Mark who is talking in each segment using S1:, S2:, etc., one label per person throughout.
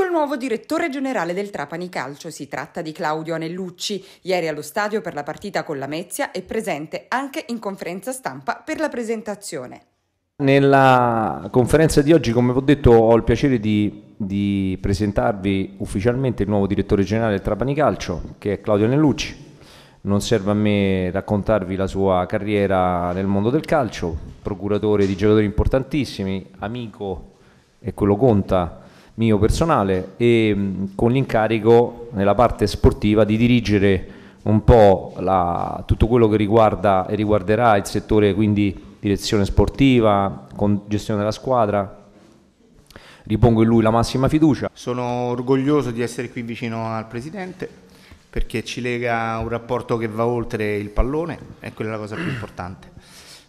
S1: col ecco nuovo direttore generale del Trapani Calcio. Si tratta di Claudio Anellucci, ieri allo stadio per la partita con la Mezia e presente anche in conferenza stampa per la presentazione.
S2: Nella conferenza di oggi, come vi ho detto, ho il piacere di, di presentarvi ufficialmente il nuovo direttore generale del Trapani Calcio, che è Claudio Anellucci. Non serve a me raccontarvi la sua carriera nel mondo del calcio, procuratore di giocatori importantissimi, amico, e quello conta, mio personale e mm, con l'incarico nella parte sportiva di dirigere un po' la, tutto quello che riguarda e riguarderà il settore quindi direzione sportiva, gestione della squadra. Ripongo in lui la massima fiducia. Sono
S1: orgoglioso di essere qui vicino
S2: al presidente perché ci lega un
S1: rapporto che va oltre il pallone e quella è la cosa più importante.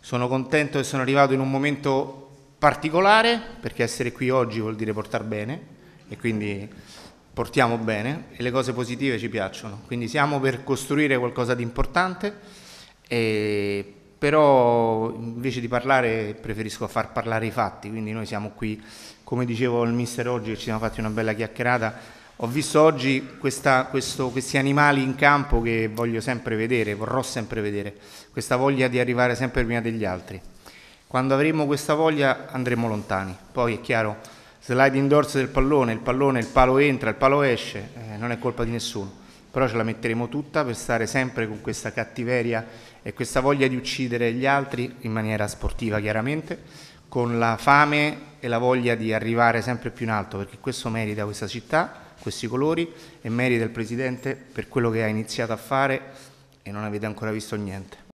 S1: Sono contento che sono arrivato in un momento particolare, perché essere qui oggi vuol dire portare bene e quindi portiamo bene e le cose positive ci piacciono. Quindi siamo per costruire qualcosa di importante, e, però invece di parlare preferisco far parlare i fatti, quindi noi siamo qui, come dicevo al mister oggi, ci siamo fatti una bella chiacchierata. Ho visto oggi questa, questo, questi animali in campo che voglio sempre vedere, vorrò sempre vedere, questa voglia di arrivare sempre prima degli altri. Quando avremo questa voglia andremo lontani. Poi è chiaro, slide doors del pallone, il pallone, il palo entra, il palo esce, eh, non è colpa di nessuno. Però ce la metteremo tutta per stare sempre con questa cattiveria e questa voglia di uccidere gli altri in maniera sportiva chiaramente, con la fame e la voglia di arrivare sempre più in alto, perché questo merita questa città, questi colori e merita il Presidente per quello che ha iniziato a fare e non avete ancora visto niente.